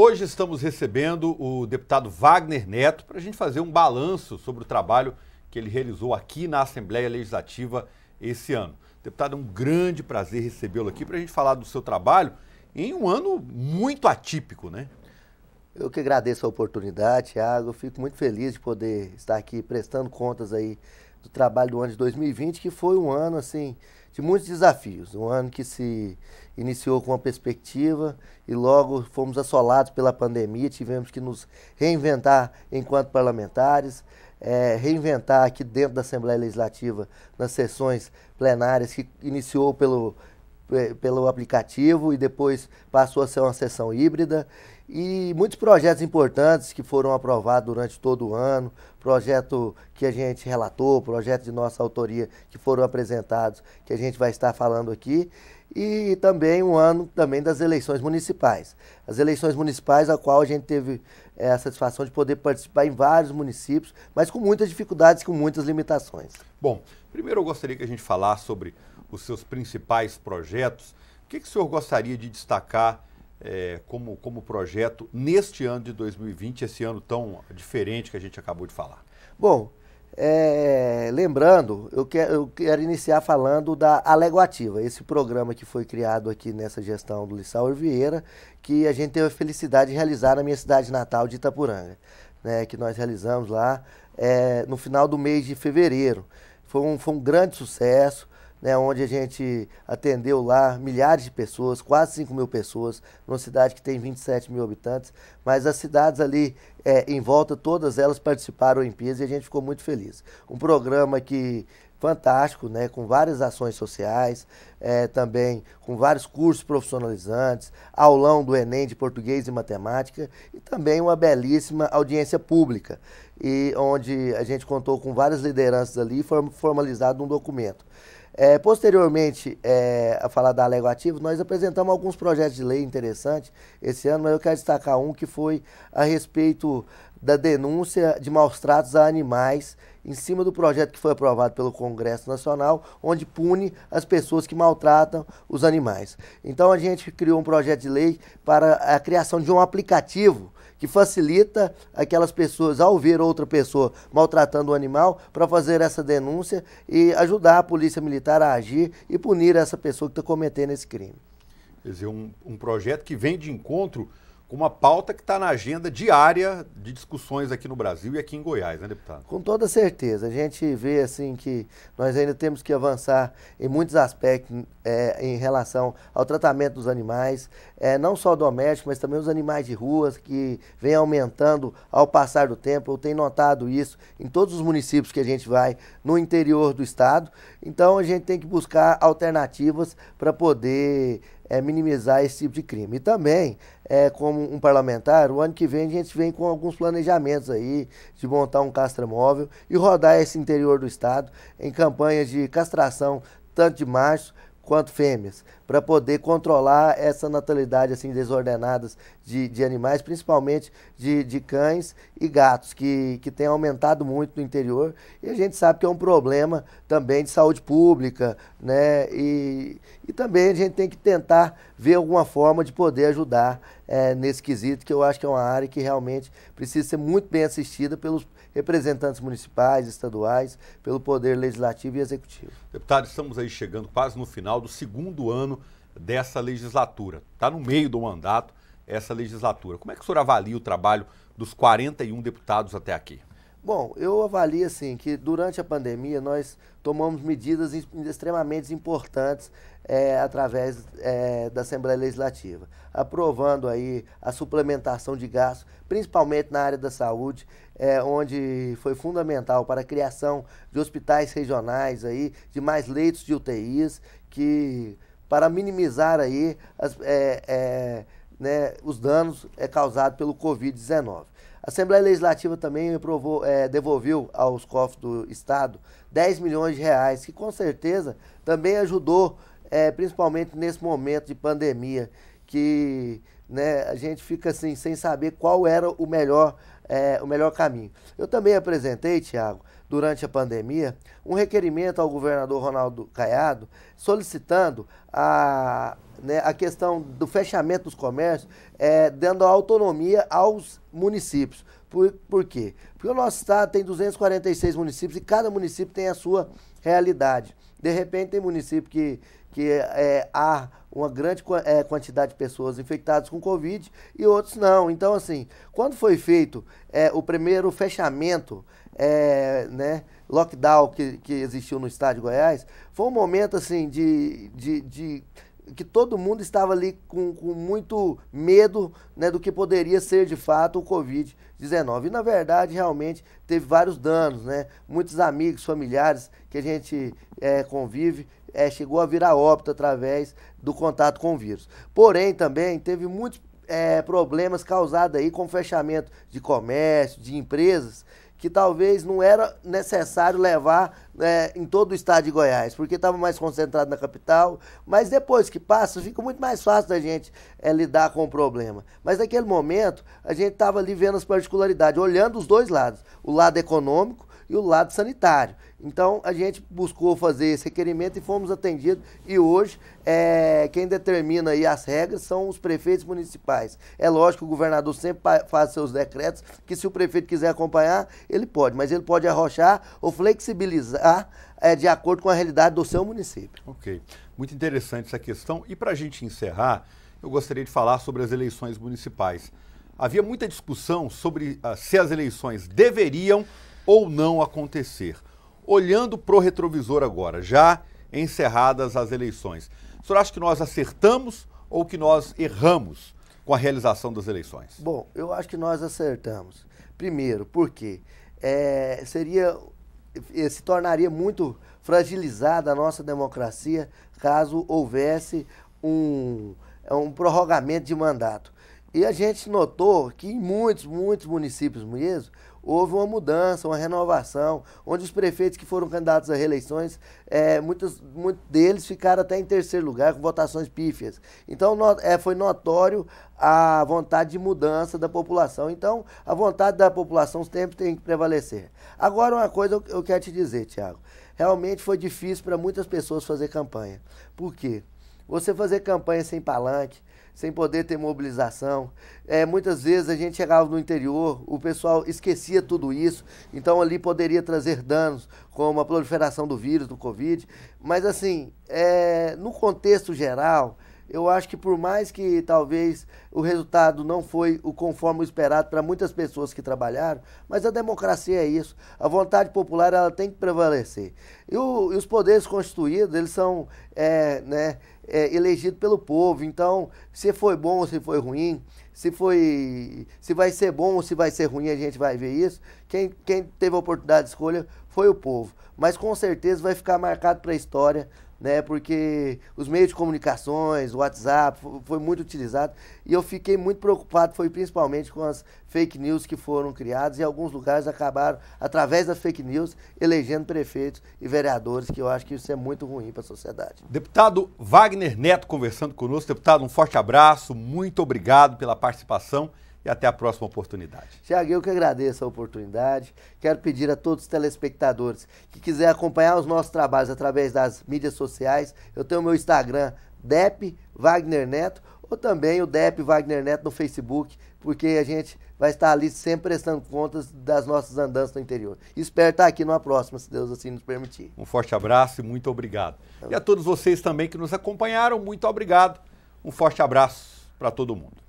Hoje estamos recebendo o deputado Wagner Neto para a gente fazer um balanço sobre o trabalho que ele realizou aqui na Assembleia Legislativa esse ano. Deputado, é um grande prazer recebê-lo aqui para a gente falar do seu trabalho em um ano muito atípico, né? Eu que agradeço a oportunidade, Thiago. Eu fico muito feliz de poder estar aqui prestando contas aí do trabalho do ano de 2020, que foi um ano assim de muitos desafios. Um ano que se iniciou com uma perspectiva e logo fomos assolados pela pandemia, tivemos que nos reinventar enquanto parlamentares, é, reinventar aqui dentro da Assembleia Legislativa nas sessões plenárias que iniciou pelo eh, pelo aplicativo e depois passou a ser uma sessão híbrida. E muitos projetos importantes que foram aprovados durante todo o ano, projeto que a gente relatou, projeto de nossa autoria que foram apresentados, que a gente vai estar falando aqui, e também um ano também das eleições municipais. As eleições municipais, a qual a gente teve é, a satisfação de poder participar em vários municípios, mas com muitas dificuldades, com muitas limitações. Bom, primeiro eu gostaria que a gente falasse sobre os seus principais projetos. O que, que o senhor gostaria de destacar é, como, como projeto neste ano de 2020, esse ano tão diferente que a gente acabou de falar? Bom, é, lembrando, eu quero, eu quero, iniciar falando da Alegoativa, esse programa que foi criado aqui nessa gestão do Lissauer Vieira, que a gente teve a felicidade de realizar na minha cidade natal de Itapuranga, né, que nós realizamos lá é, no final do mês de fevereiro. Foi um, foi um grande sucesso, né, onde a gente atendeu lá milhares de pessoas, quase 5 mil pessoas, numa cidade que tem 27 mil habitantes, mas as cidades ali é, em volta, todas elas participaram em Pias e a gente ficou muito feliz. Um programa que fantástico, né, com várias ações sociais, é, também com vários cursos profissionalizantes, aulão do Enem de português e matemática e também uma belíssima audiência pública, e onde a gente contou com várias lideranças ali e foi formalizado um documento. É, posteriormente é, a falar da Lego Ativo, nós apresentamos alguns projetos de lei interessantes esse ano, mas eu quero destacar um que foi a respeito da denúncia de maus tratos a animais em cima do projeto que foi aprovado pelo Congresso Nacional, onde pune as pessoas que maltratam os animais. Então a gente criou um projeto de lei para a criação de um aplicativo que facilita aquelas pessoas ao ver outra pessoa maltratando o animal para fazer essa denúncia e ajudar a polícia militar a agir e punir essa pessoa que está cometendo esse crime. Quer dizer, um, um projeto que vem de encontro com uma pauta que está na agenda diária de discussões aqui no Brasil e aqui em Goiás, né, deputado? Com toda certeza. A gente vê assim que nós ainda temos que avançar em muitos aspectos é, em relação ao tratamento dos animais, é, não só domésticos, mas também os animais de ruas, que vem aumentando ao passar do tempo. Eu tenho notado isso em todos os municípios que a gente vai no interior do estado. Então a gente tem que buscar alternativas para poder é, minimizar esse tipo de crime. E também é, como um parlamentar, o ano que vem a gente vem com alguns planejamentos aí de montar um castramóvel e rodar esse interior do estado em campanhas de castração, tanto de machos quanto fêmeas, para poder controlar essa natalidade assim desordenada de, de animais, principalmente de, de cães e gatos, que, que tem aumentado muito no interior. E a gente sabe que é um problema também de saúde pública, né? E, e também a gente tem que tentar ver alguma forma de poder ajudar é, nesse quesito, que eu acho que é uma área que realmente precisa ser muito bem assistida pelos representantes municipais, estaduais, pelo Poder Legislativo e Executivo. Deputado, estamos aí chegando quase no final do segundo ano dessa legislatura. Está no meio do mandato essa legislatura. Como é que o senhor avalia o trabalho dos 41 deputados até aqui? Bom, eu avalio assim que durante a pandemia nós tomamos medidas extremamente importantes é, através é, da Assembleia Legislativa, aprovando aí a suplementação de gastos, principalmente na área da saúde, é, onde foi fundamental para a criação de hospitais regionais aí, de mais leitos de UTIs, que para minimizar aí as, é, é, né, os danos é, causados pelo Covid-19. A Assembleia Legislativa também aprovou, é, devolveu aos cofres do Estado 10 milhões de reais, que com certeza também ajudou, é, principalmente nesse momento de pandemia, que né, a gente fica assim, sem saber qual era o melhor, é, o melhor caminho. Eu também apresentei, Tiago, durante a pandemia um requerimento ao governador Ronaldo Caiado solicitando a, né, a questão do fechamento dos comércios, é, dando autonomia aos municípios. Por, por quê? Porque o nosso estado tem 246 municípios e cada município tem a sua realidade. De repente, tem município que, que é, há uma grande é, quantidade de pessoas infectadas com Covid e outros não. Então, assim, quando foi feito é, o primeiro fechamento é, né, lockdown que, que existiu no estado de Goiás, foi um momento assim de, de, de que todo mundo estava ali com, com muito medo né, do que poderia ser de fato o Covid-19. E na verdade, realmente, teve vários danos, né? Muitos amigos, familiares que a gente é, convive é, chegou a virar óbito através do contato com o vírus. Porém, também teve muitos é, problemas causados aí com o fechamento de comércio, de empresas que talvez não era necessário levar é, em todo o estado de Goiás, porque estava mais concentrado na capital. Mas depois que passa, fica muito mais fácil da gente é, lidar com o problema. Mas naquele momento, a gente estava ali vendo as particularidades, olhando os dois lados: o lado econômico e o lado sanitário. Então a gente buscou fazer esse requerimento e fomos atendidos. E hoje é, quem determina aí as regras são os prefeitos municipais. É lógico que o governador sempre faz seus decretos, que se o prefeito quiser acompanhar, ele pode, mas ele pode arrochar ou flexibilizar é, de acordo com a realidade do seu município. Ok. Muito interessante essa questão. E para a gente encerrar, eu gostaria de falar sobre as eleições municipais havia muita discussão sobre uh, se as eleições deveriam ou não acontecer. Olhando para o retrovisor agora, já encerradas as eleições, o senhor acha que nós acertamos ou que nós erramos com a realização das eleições? Bom, eu acho que nós acertamos. Primeiro, porque é, seria eh, se tornaria muito fragilizada a nossa democracia caso houvesse um, um prorrogamento de mandato. E a gente notou que em muitos, muitos municípios mesmo, houve uma mudança, uma renovação, onde os prefeitos que foram candidatos a reeleições, é, muitos, muitos deles ficaram até em terceiro lugar, com votações pífias. Então é, foi notório a vontade de mudança da população. Então, a vontade da população sempre tem que prevalecer. Agora, uma coisa eu, eu quero te dizer, Tiago. Realmente foi difícil para muitas pessoas fazer campanha. Por quê? Você fazer campanha sem palanque, sem poder ter mobilização. É, muitas vezes a gente chegava no interior, o pessoal esquecia tudo isso, então ali poderia trazer danos, como a proliferação do vírus, do Covid. Mas, assim, é, no contexto geral, eu acho que por mais que talvez o resultado não foi o conforme o esperado para muitas pessoas que trabalharam, mas a democracia é isso. A vontade popular ela tem que prevalecer. E, o, e os poderes constituídos, eles são é, né, é, elegidos pelo povo. Então, se foi bom ou se foi ruim, se foi. se vai ser bom ou se vai ser ruim, a gente vai ver isso. Quem, quem teve a oportunidade de escolha foi o povo. Mas com certeza vai ficar marcado para a história né? Porque os meios de comunicações, o WhatsApp, foi muito utilizado. E eu fiquei muito preocupado, foi principalmente com as fake news que foram criadas e alguns lugares acabaram, através das fake news, elegendo prefeitos e vereadores, que eu acho que isso é muito ruim para a sociedade. Deputado Wagner Neto conversando conosco. Deputado, um forte abraço, muito obrigado pela participação e até a próxima oportunidade. Tiago, eu que agradeço a oportunidade. Quero pedir a todos os telespectadores que quiser acompanhar os nossos trabalhos através das mídias sociais. Eu tenho o meu Instagram, Dep Wagner Neto, ou também o Dep Wagner Neto no Facebook, porque a gente vai estar ali sempre prestando contas das nossas andanças no interior. Espero estar aqui numa próxima, se Deus assim nos permitir. Um forte abraço e muito obrigado. E a todos vocês também que nos acompanharam, muito obrigado. Um forte abraço para todo mundo.